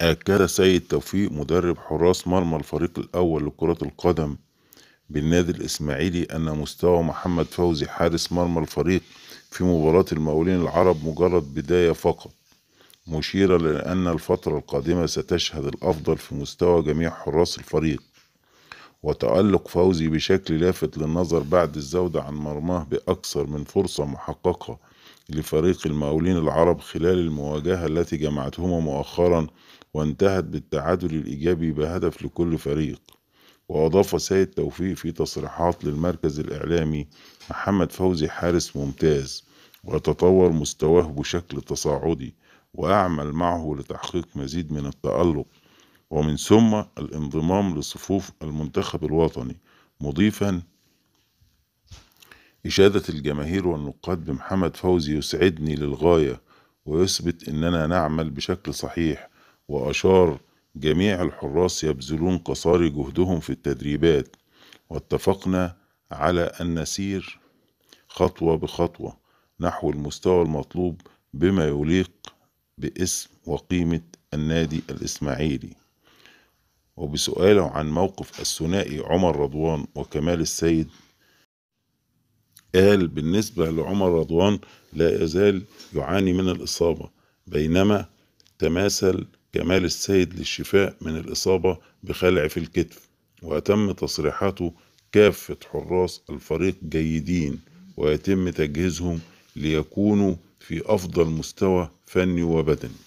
أكد سيد توفيق مدرب حراس مرمى الفريق الأول لكرة القدم بالنادي الإسماعيلي أن مستوى محمد فوزي حارس مرمى الفريق في مباراة المقاولين العرب مجرد بداية فقط مشيرة لأن الفترة القادمة ستشهد الأفضل في مستوى جميع حراس الفريق وتألق فوزي بشكل لافت للنظر بعد الزودة عن مرماه بأكثر من فرصة محققة لفريق المقاولين العرب خلال المواجهة التي جمعتهما مؤخرا وانتهت بالتعادل الإيجابي بهدف لكل فريق وأضاف سيد توفيق في تصريحات للمركز الإعلامي محمد فوزي حارس ممتاز وتطور مستواه بشكل تصاعدي وأعمل معه لتحقيق مزيد من التألق ومن ثم الانضمام لصفوف المنتخب الوطني مضيفا إشادة الجماهير والنقاد بمحمد فوزي يسعدني للغاية ويثبت أننا نعمل بشكل صحيح وأشار جميع الحراس يبذلون قصارى جهدهم في التدريبات واتفقنا على أن نسير خطوة بخطوة نحو المستوى المطلوب بما يليق باسم وقيمة النادي الإسماعيلي وبسؤاله عن موقف الثنائي عمر رضوان وكمال السيد قال بالنسبة لعمر رضوان لا يزال يعاني من الإصابة بينما تماثل كمال السيد للشفاء من الإصابة بخلع في الكتف وأتم تصريحاته كافة حراس الفريق جيدين ويتم تجهيزهم ليكونوا في أفضل مستوى فني وبدني